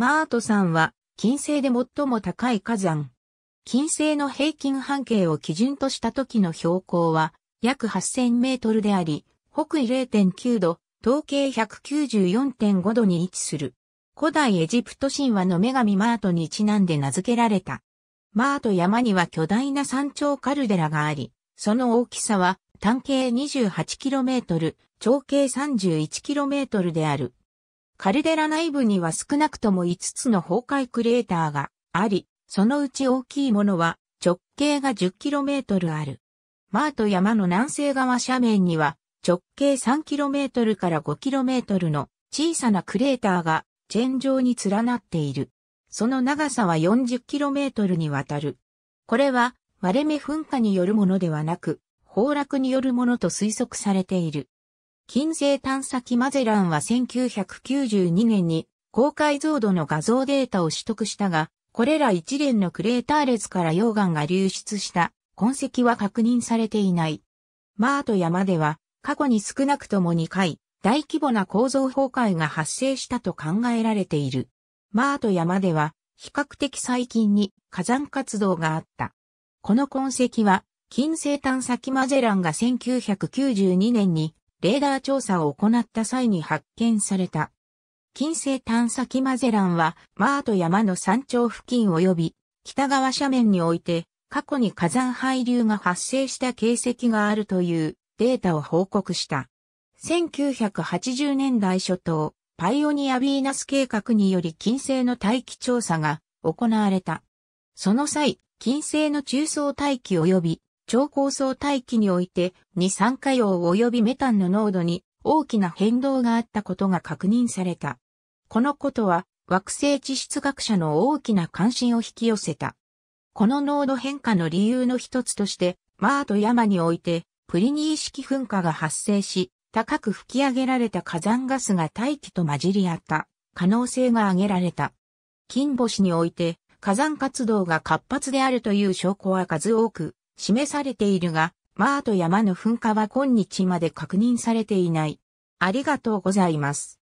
マート山は、近世で最も高い火山。近世の平均半径を基準とした時の標高は、約8000メートルであり、北緯0.9度、東経194.5度に位置する。古代エジプト神話の女神マートにちなんで名付けられた。マート山には巨大な山頂カルデラがあり、その大きさは単径 28km、長径 31km である。カルデラ内部には少なくとも5つの崩壊クレーターがあり、そのうち大きいものは直径が 10km ある。マート山の南西側斜面には直径 3km から 5km の小さなクレーターがチェーン状に連なっている。その長さは 40km にわたる。これは割れ目噴火によるものではなく、崩落によるものと推測されている。金星探査機マゼランは1992年に高解像度の画像データを取得したが、これら一連のクレーター列から溶岩が流出した痕跡は確認されていない。マート山では過去に少なくとも2回大規模な構造崩壊が発生したと考えられている。マート山では比較的最近に火山活動があった。この痕跡は金星探査機マゼランが1992年にレーダー調査を行った際に発見された。金星探査機マゼランは、マート山の山頂付近及び、北側斜面において、過去に火山廃流が発生した形跡があるというデータを報告した。1980年代初頭、パイオニアヴィーナス計画により金星の大気調査が行われた。その際、金星の中層大気及び超高層大気において二酸化硫黄及びメタンの濃度に大きな変動があったことが確認された。このことは惑星地質学者の大きな関心を引き寄せた。この濃度変化の理由の一つとして、マート山においてプリニー式噴火が発生し、高く吹き上げられた火山ガスが大気と混じり合った可能性が挙げられた。金星において火山活動が活発であるという証拠は数多く示されているが、マート山の噴火は今日まで確認されていない。ありがとうございます。